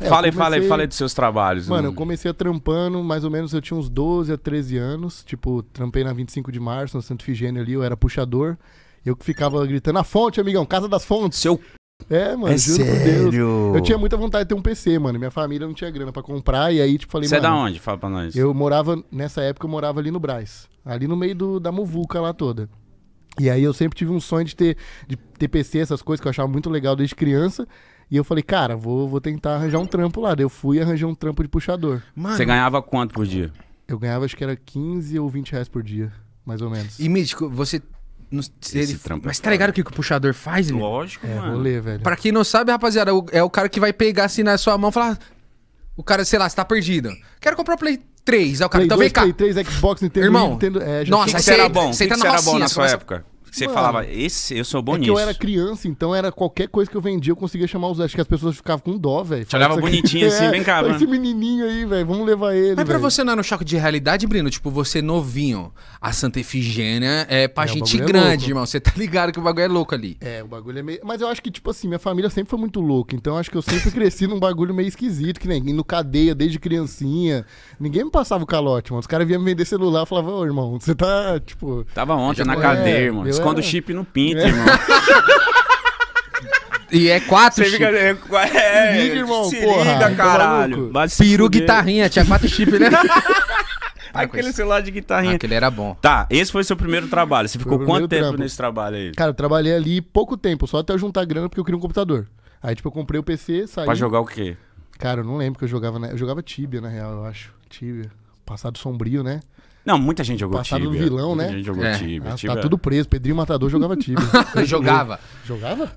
É, fala aí, fala aí, fala aí dos seus trabalhos. Mano, eu comecei a trampando, mais ou menos eu tinha uns 12 a 13 anos. Tipo, trampei na 25 de março, no Santo Figênio ali, eu era puxador. Eu que ficava gritando, a fonte, amigão, casa das fontes. Seu é, mano, é sério? Eu tinha muita vontade de ter um PC, mano. Minha família não tinha grana para comprar. E aí, tipo, falei, Você é da onde? Fala pra nós. Eu morava, nessa época, eu morava ali no Braz. Ali no meio do, da muvuca lá toda. E aí eu sempre tive um sonho de ter, de ter PC, essas coisas que eu achava muito legal desde criança. E eu falei, cara, vou, vou tentar arranjar um trampo lá. Daí eu fui arranjar um trampo de puxador. Mano, Você ganhava quanto por dia? Eu ganhava, acho que era 15 ou 20 reais por dia, mais ou menos. e Mítico, você. se ele- mas é tá ligado o que, que o puxador faz, Lógico, É, mano. rolê, velho. Pra quem não sabe, rapaziada, é o cara que vai pegar assim na sua mão e falar. O cara, sei lá, você tá perdido. Quero comprar o Play 3. É o cara, Play então 2, vem cá. Play 3, Xbox, Nintendo, Irmão, Nintendo... É, já nossa, O que, que você era bom? que, que você era bom na sua época? Você Mano, falava, esse, eu sou bom é nisso. Que eu era criança, então era qualquer coisa que eu vendia, eu conseguia chamar os. Acho que as pessoas ficavam com dó, velho. Te olhava bonitinho aqui, assim, é, vem cá, mano. Esse menininho aí, velho, vamos levar ele. Mas véio. pra você não era é um choque de realidade, bruno Tipo, você novinho. A Santa Efigênia é pra é, gente é grande, é irmão. Você tá ligado que o bagulho é louco ali. É, o bagulho é meio. Mas eu acho que, tipo assim, minha família sempre foi muito louca. Então acho que eu sempre cresci num bagulho meio esquisito, que nem no cadeia desde criancinha. Ninguém me passava o calote, mano. Os caras vinham me vender celular e falavam, ô, irmão, você tá, tipo. Tava ontem na cadeia, é, irmão esconde o chip no pinto, é. irmão. E é quatro chips. É, é, liga, irmão, se porra. Tá liga, caralho. Vai se Piru, fuder. guitarrinha, tinha quatro chips, né? Aquele celular de guitarrinha. Aquele era bom. Tá, esse foi seu primeiro trabalho. Você ficou quanto tempo trampo. nesse trabalho aí? Cara, eu trabalhei ali pouco tempo, só até eu juntar grana porque eu queria um computador. Aí, tipo, eu comprei o PC, saí. Pra jogar o quê? Cara, eu não lembro que eu jogava, né? Eu jogava Tibia, na real, eu acho. Tibia. Passado sombrio, né? Não, muita gente jogou Passado do vilão, muita né? gente jogou é. Ah, Tá tudo preso. Pedrinho Matador jogava Tibia. jogava. Jogava?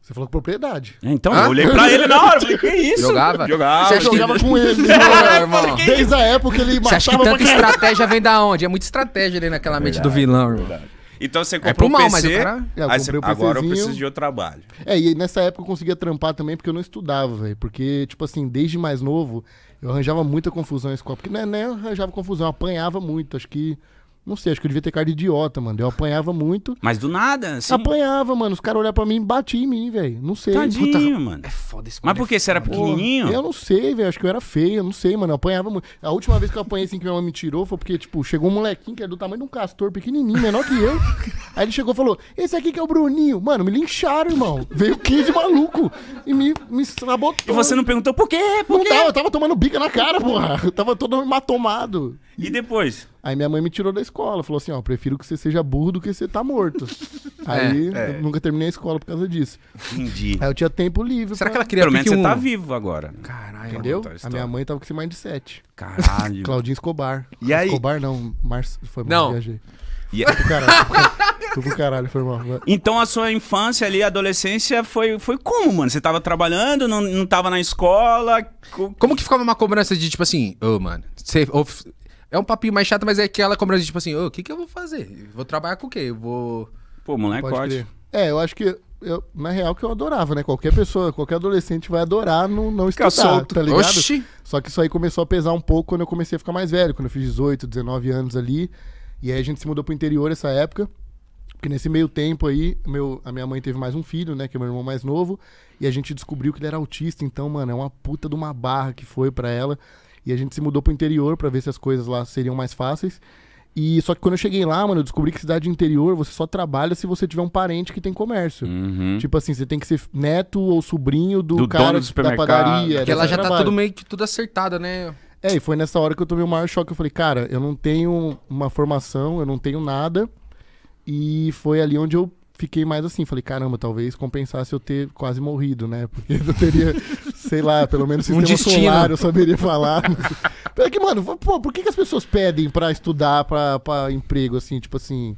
Você falou com propriedade. É, então, Hã? eu olhei pra ele na hora, falei, que isso? Jogava? Jogava. Você jogava que... com ele. jogava, né, Desde a época ele matava Você acha que tanta estratégia vem da onde? É muita estratégia ali naquela verdade, mente do vilão, irmão. Verdade. Então você é comprou é um PC, mal, cara... aí eu você... um agora eu preciso de outro trabalho. É, e nessa época eu conseguia trampar também porque eu não estudava, velho. Porque, tipo assim, desde mais novo, eu arranjava muita confusão em escola, porque não é, nem é arranjava confusão, eu apanhava muito. Acho que não sei, acho que eu devia ter cara de idiota, mano. Eu apanhava muito. Mas do nada, assim. Apanhava, mano. Os caras olhavam pra mim e batiam em mim, velho. Não sei. Tadinho, Puta, mano. É foda esse Mas por que? você era tá pequenininho? Pô, eu não sei, velho. Acho que eu era feio. Eu não sei, mano. Eu apanhava muito. A última vez que eu apanhei, assim, que minha mãe me tirou, foi porque, tipo, chegou um molequinho que era do tamanho de um castor, pequenininho, menor que eu. Aí ele chegou e falou: Esse aqui que é o Bruninho. Mano, me lincharam, irmão. Veio 15 maluco e me, me sabotou. E você não perguntou por quê? Por não quê? Tava, eu tava tomando bica na cara, porra. Eu tava todo matomado. E depois? Aí minha mãe me tirou da escola, falou assim, ó, prefiro que você seja burro do que você tá morto. aí é. é. nunca terminei a escola por causa disso. Entendi. Aí eu tinha tempo livre. Será pra... que ela queria que você tá vivo agora. Caralho. Entendeu? A minha mãe tava com esse mindset. Caralho. Claudinho Escobar. E aí? Escobar não, Março. foi mal, não. viajei. E aí? Caralho, Tudo pro caralho, foi mal. Então a sua infância ali, adolescência, foi, foi como, mano? Você tava trabalhando, não, não tava na escola? Co... Como que ficava uma cobrança de tipo assim, ô, oh, mano, você é um papinho mais chato, mas é aquela cobrança, tipo assim, o que, que eu vou fazer? Vou trabalhar com o quê? Eu vou. Pô, moleque, pode. pode. É, eu acho que. Eu, na real, que eu adorava, né? Qualquer pessoa, qualquer adolescente vai adorar não, não estudar, solto. tá ligado? Oxi. Só que isso aí começou a pesar um pouco quando eu comecei a ficar mais velho, quando eu fiz 18, 19 anos ali. E aí a gente se mudou pro interior essa época. Porque nesse meio tempo aí, meu, a minha mãe teve mais um filho, né? Que é meu irmão mais novo. E a gente descobriu que ele era autista. Então, mano, é uma puta de uma barra que foi para ela. E a gente se mudou pro interior para ver se as coisas lá seriam mais fáceis. E só que quando eu cheguei lá, mano, eu descobri que cidade interior você só trabalha se você tiver um parente que tem comércio. Uhum. Tipo assim, você tem que ser neto ou sobrinho do, do cara do da padaria. Porque ela já tá trabalho. tá tudo meio que tudo acertada, né? É, e foi nessa hora que eu tomei o maior choque. Eu falei, cara, eu não tenho uma formação, eu não tenho nada. E foi ali onde eu fiquei mais assim. Falei, caramba, talvez compensasse eu ter quase morrido, né? Porque eu teria sei lá, pelo menos sistema um destino. solar eu saberia falar. Mas... É que, mano, pô, por que, que as pessoas pedem pra estudar, pra, pra emprego, assim, tipo assim,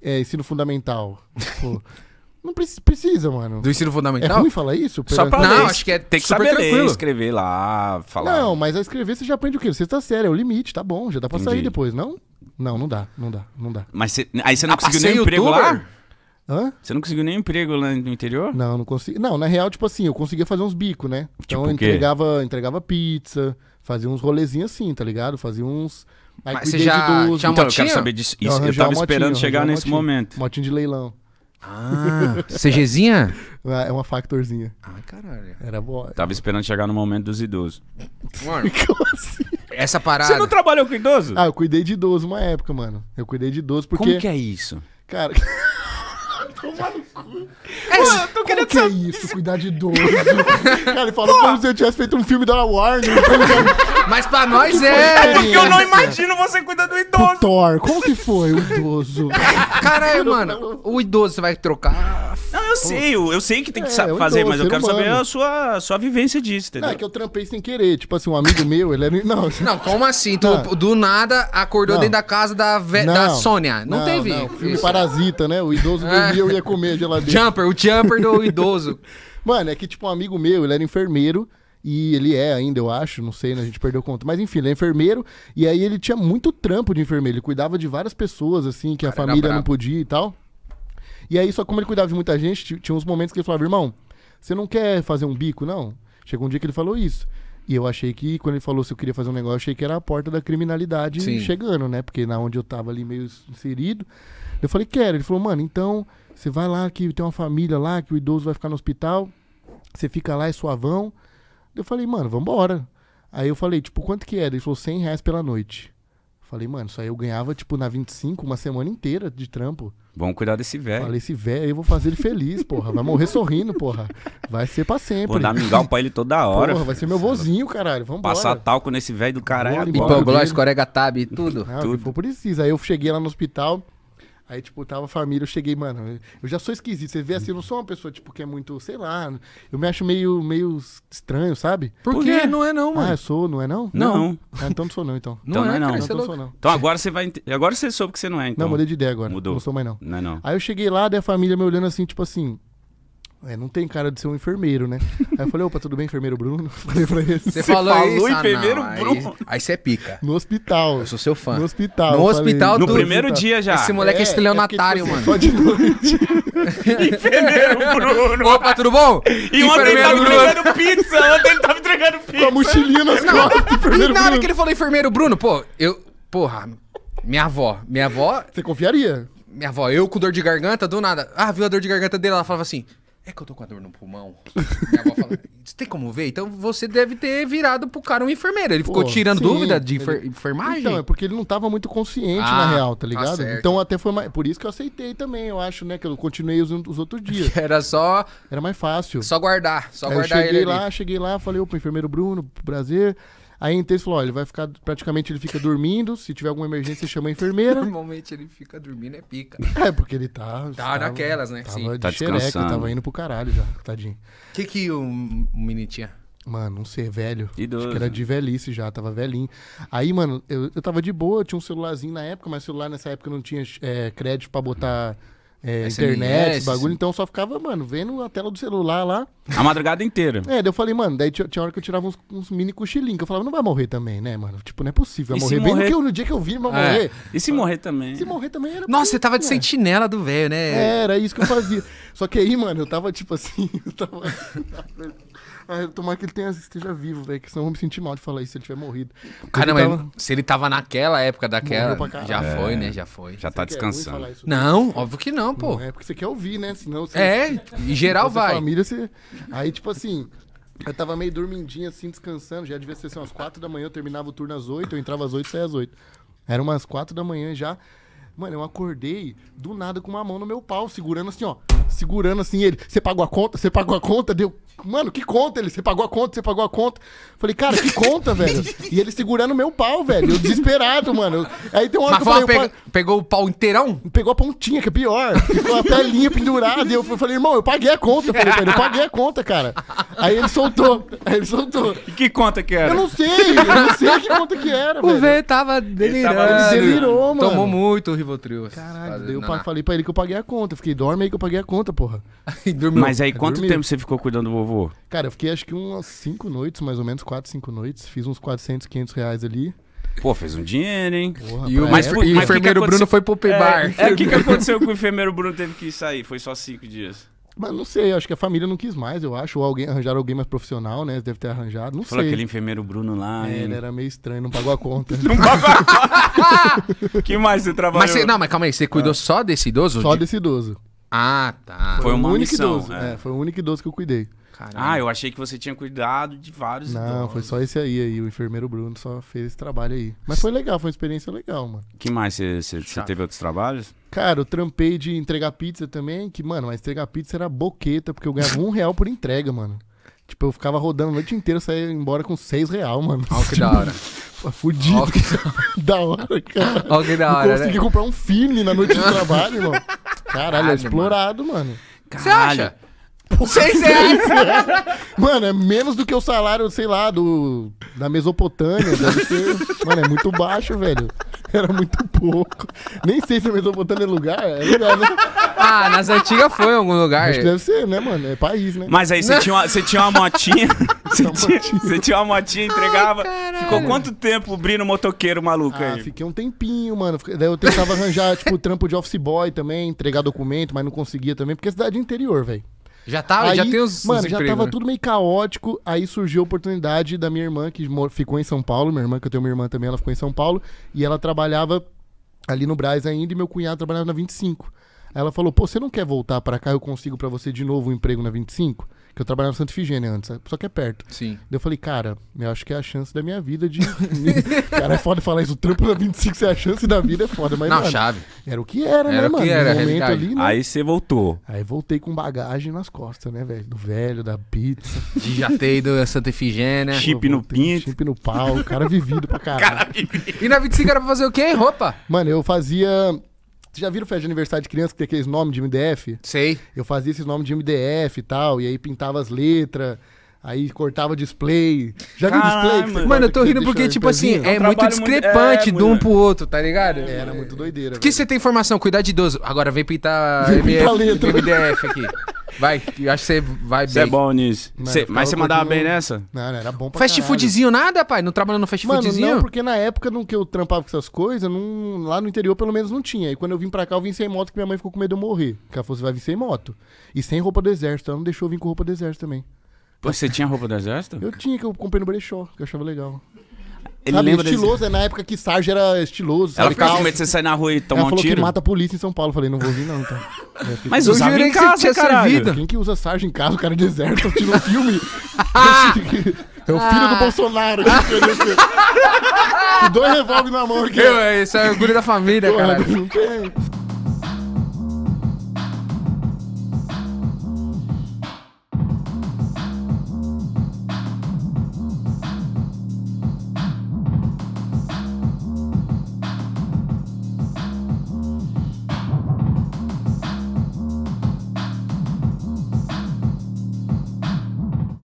é, ensino fundamental? Pô, tipo, não precisa, mano. Do ensino fundamental? É ruim falar isso? Só pra não, ler. acho que é tem que saber ler, escrever lá, falar. Não, mas a escrever você já aprende o quê? está sério é o limite, tá bom, já dá pra Entendi. sair depois, não? Não, não dá, não dá, não dá. Mas cê, aí você não ah, conseguiu nem o emprego lá? Hã? Você não conseguiu nem emprego lá no interior? Não, não consegui. Não, na real, tipo assim, eu conseguia fazer uns bicos, né? Tipo então tipo eu entregava, entregava pizza, fazia uns rolezinhos assim, tá ligado? Fazia uns. Aí Mas você já de tinha um então, motinho? eu quero saber disso. Isso, eu, eu tava motinho, esperando chegar nesse motinho, momento. Motinho de leilão. Ah, CGzinha? É, é uma factorzinha. Ah, caralho. Era boa. Tava esperando chegar no momento dos idosos. Mano, assim? essa parada. Você não trabalhou com idoso? Ah, eu cuidei de idoso uma época, mano. Eu cuidei de idoso porque. Como que é isso? Cara. Tomar no cu. Mano, é tô querendo que é isso? Cuidar de idoso. Cara, ele falou como se eu tivesse feito um filme da Warner. Tá Mas pra nós é. É porque eu não imagino você cuidando do idoso. Thor, como que foi o idoso? Caralho, mano, o idoso você vai trocar eu sei, eu, eu sei que tem que é, fazer, então, mas eu quero humano. saber a sua, sua vivência disso, entendeu? Não, é que eu trampei sem querer. Tipo assim, um amigo meu, ele era. Não, não como assim? Tu, do nada acordou não. dentro da casa da, ve... da Sônia. Não, não teve. Não. Filme Parasita, né? O idoso é. dormia, eu ia comer a geladeira. Jumper, o jumper do idoso. Mano, é que tipo um amigo meu, ele era enfermeiro. E ele é ainda, eu acho, não sei, né? a gente perdeu conta. Mas enfim, ele é enfermeiro. E aí ele tinha muito trampo de enfermeiro. Ele cuidava de várias pessoas, assim, que Cara, a família não podia e tal. E aí, só como ele cuidava de muita gente, tinha uns momentos que ele falava, irmão, você não quer fazer um bico, não? Chegou um dia que ele falou isso. E eu achei que, quando ele falou se eu queria fazer um negócio, eu achei que era a porta da criminalidade Sim. chegando, né? Porque na onde eu tava ali meio inserido. Eu falei, quero. Ele falou, mano, então você vai lá que tem uma família lá, que o idoso vai ficar no hospital, você fica lá, é suavão. Eu falei, mano, vambora. Aí eu falei, tipo, quanto que era? É? Ele falou, 100 reais pela noite. Falei, mano, isso aí eu ganhava, tipo, na 25, uma semana inteira de trampo. Vamos cuidar desse velho. Falei, esse velho eu vou fazer ele feliz, porra. Vai morrer sorrindo, porra. Vai ser pra sempre. Vou dar mingau pra ele toda hora. Porra, vai ser meu vozinho, caralho. Vamos Passar talco nesse velho do caralho. Hipoglós, corega tab, tudo. Ah, tudo. For preciso. Aí eu cheguei lá no hospital, Aí, tipo, tava a família, eu cheguei, mano, eu já sou esquisito. Você vê assim, eu não sou uma pessoa, tipo, que é muito, sei lá, eu me acho meio, meio estranho, sabe? Por quê? Não é não, mano. Ah, eu sou, não é não? Não. Ah, então não sou não, então. Não então é, é, não então é não. Então, sou, não. então agora você vai, agora você soube que você não é, então. Não, mudei de ideia agora. Mudou. Não sou mais não. Não é não. Aí eu cheguei lá, daí a família me olhando assim, tipo assim, é, não tem cara de ser um enfermeiro, né? Aí eu falei, opa, tudo bem, enfermeiro Bruno? Falei pra ele. Você falou, falou isso? Ah, enfermeiro ah, Bruno? Aí você é pica. No hospital. Eu sou seu fã. No hospital. No hospital, falei, No primeiro hospital. dia já. Esse moleque é, é estelionatário, é tipo mano. Pode assim, de enfermeiro Bruno. Opa, tudo bom? E ontem ele tava entregando pizza. Ontem ele tava entregando pizza. Com a mochilinha nas não, costas. E na hora que ele falou enfermeiro Bruno, pô, eu... Porra, minha avó. Minha avó... Você confiaria? Minha avó, eu com dor de garganta, do nada. Ah, viu a dor de garganta dele? Ela falava assim... É que eu tô com a dor no pulmão. Minha avó fala, tem como ver? Então você deve ter virado pro cara um enfermeiro. Ele ficou Pô, tirando sim, dúvida de enfer ele... enfermagem? Então, é porque ele não tava muito consciente, ah, na real, tá, tá ligado? Tá então até foi mais... Por isso que eu aceitei também, eu acho, né? Que eu continuei os, os outros dias. Era só... Era mais fácil. Só guardar, só Aí guardar ele. cheguei lá, cheguei lá, falei, opa, enfermeiro Bruno, prazer... Aí a Intense falou: olha, ele vai ficar, praticamente ele fica dormindo. Se tiver alguma emergência, chama a enfermeira. Normalmente ele fica dormindo, é pica. É, porque ele tá. Tá tava, naquelas, né? Tava Sim. De tá xereca, Tava indo pro caralho já, tadinho. O que que o menino tinha? Mano, não sei, velho. Idoso. Acho que era de velhice já, tava velhinho. Aí, mano, eu, eu tava de boa, eu tinha um celularzinho na época, mas celular nessa época não tinha é, crédito pra botar é, internet, bagulho, então eu só ficava, mano, vendo a tela do celular lá. A madrugada inteira. É, daí eu falei, mano, daí tinha, hora que eu tirava uns, uns mini cochilinhos, que eu falava, não vai morrer também, né, mano? Tipo, não é possível, vai morrer. Bem morrer... no, eu, no dia que eu vi, vai é. morrer. E se morrer também? Se morrer também era Nossa, você tava de né? sentinela do velho, né? era isso que eu fazia. só que aí, mano, eu tava tipo assim, eu tava... Ah, tomara que ele tenha, esteja vivo, velho. Que senão eu vou me sentir mal de falar isso se ele tiver morrido. Caramba, tava... se ele tava naquela época daquela. Já é. foi, né? Já foi. Já você tá descansando. Isso, não, né? óbvio que não, pô. Não é porque você quer ouvir, né? Senão você... É, em geral vai. Família, você... Aí, tipo assim, eu tava meio dormindinho, assim, descansando. Já devia ser assim, umas quatro da manhã, eu terminava o turno às oito, eu entrava às oito, e saía às oito. Era umas quatro da manhã já. Mano, eu acordei do nada com uma mão no meu pau, segurando assim, ó. Segurando assim ele. Você pagou a conta? Você pagou a conta? Deu. Mano, que conta ele? Você pagou a conta? Você pagou a conta? Falei, cara, que conta, velho? E ele segurando meu pau, velho. Eu desesperado, mano. Aí tem uma hora Mas que eu falei, pa... Pegou o pau inteirão? Pegou a pontinha, que é pior. Ficou a telinha pendurada. E eu falei, irmão, eu paguei a conta. Eu falei, velho, eu paguei a conta, cara. Aí ele soltou. Aí ele soltou. E que conta que era? Eu não sei. Eu não sei que conta que era, o velho. O V tava delirando. Ele, tava... delirou, mano. Tomou muito, Rivotril. Caralho, daí eu falei pra ele que eu paguei a conta. Eu fiquei, dorme aí que eu paguei a conta, porra. aí Mas aí, quanto tempo você ficou cuidando do vovô? Cara, eu fiquei acho que umas 5 noites, mais ou menos, 4, 5 noites. Fiz uns 400, 500 reais ali. Pô, fez um dinheiro, hein? Porra, e o, mas, mas, e o enfermeiro que que Bruno foi pro P-Bar. É, é, o é, que, que aconteceu com o enfermeiro Bruno teve que sair? Foi só cinco dias. Mas não sei, acho que a família não quis mais, eu acho. Ou alguém, arranjaram alguém mais profissional, né? Deve ter arranjado, não Falou sei. aquele enfermeiro Bruno lá. É, ele era meio estranho, não pagou a conta. não pagou a conta! que mais você trabalhou? Mas não, mas calma aí, você cuidou ah. só desse idoso? Só de... desse idoso. Ah, tá. Foi, foi um único missão, idoso, é. É, foi o único idoso que eu cuidei. Ah, eu achei que você tinha cuidado de vários. Não, idosos. foi só esse aí, aí. O enfermeiro Bruno só fez esse trabalho aí. Mas foi legal, foi uma experiência legal, mano. que mais? Você teve outros trabalhos? Cara, eu trampei de entregar pizza também, que, mano, mas entregar pizza era boqueta, porque eu ganhava um real por entrega, mano. Tipo, eu ficava rodando a noite inteira, saía embora com seis real, mano. Ó, que da hora. Fudido. Ó, que da hora, cara. Ó, que da hora. Não consegui né? comprar um filme na noite de trabalho, mano. Caralho, Caralho, é explorado, mano. Você acha? Seis reais! Mano, é menos do que o salário, sei lá, do, da Mesopotâmia. Deve ser... Mano, é muito baixo, velho. Era muito pouco. Nem sei se a Mesopotâmia é lugar. É lugar, né? Ah, nas antigas foi em algum lugar. Acho que deve ser, né, mano? É país, né? Mas aí você né? tinha, uma, você tinha uma motinha. você, tinha, tinha uma motinha, entregava. Ai, ficou quanto tempo o Brino motoqueiro maluco ah, aí? Fiquei um tempinho, mano. Daí eu tentava arranjar, tipo, trampo de office boy também, entregar documento, mas não conseguia também, porque é cidade interior, velho. Já tava, tá- aí, já tem os. Mano, os já tava né? tudo meio caótico. Aí surgiu a oportunidade da minha irmã, que ficou em São Paulo. Minha irmã, que eu tenho uma irmã também, ela ficou em São Paulo. E ela trabalhava ali no Braz ainda, e meu cunhado trabalhava na 25. Aí ela falou: pô, você não quer voltar para cá? Eu consigo para você de novo um emprego na 25? que eu trabalhava em Santa Ifigênia antes, é, só que é perto. Sim. Daí eu falei, cara, eu acho que é a chance da minha vida de. cara, é foda falar isso. O trampo da 25 é a chance da vida, é foda, mas. Não, mano, chave. Era o que era, né, era né, mano? Era, que era, ali, né? Aí você voltou. Aí voltei com bagagem nas costas, né, velho? Do velho, da pizza. De jatei do Santa Efigênia. Chip no pinto. Chip no pau. Cara vivido pra caralho. Cara E na 25 era pra fazer o quê, roupa? Mano, eu fazia. Você já viram festa de aniversário de criança que tem aqueles nomes de MDF? Sei. Eu fazia esses nomes de MDF e tal, e aí pintava as letras. Aí cortava display. Já viu display? Mano, mano, eu tô rindo porque, tipo assim, é, é muito discrepante muito... É, de um muito... pro outro, tá ligado? É, era muito doideira. Que você tem formação, cuidar de idoso. Agora vem pintar, vem MF, pintar MDF aqui. Vai, eu acho que você vai Você é bem. é bom nisso. Mano, Cê- mas você mandava bem nessa? Não, era bom pra Fast caralho. foodzinho nada, pai? Não trabalhando no fast Mano, foodzinho? não, porque na época no que eu trampava com essas coisas, não- lá no interior pelo menos não tinha. E quando eu vim pra cá, eu vim sem moto, que minha mãe ficou com medo de eu morrer. Que ela falou, você vai vir sem moto. E sem roupa do exército. Ela não deixou eu vir com roupa do exército também. Pô, você tinha roupa do exército? Eu tinha, que eu comprei no brechó, que eu achava legal. Ele sabe, lembra desse- estiloso, é na época que Sarge era estiloso. Ela ficava com medo de você sair na rua e tomar Ela um falou que mata a polícia em São Paulo. Eu falei, não vou vir não, então. Mas usava em casa, cara. Quem que usa sarja em casa, o cara deserta, tira um filme. é o ah. filho do Bolsonaro. dois revólver na mão aqui. Eu, esse é o orgulho da família, cara. Não tem.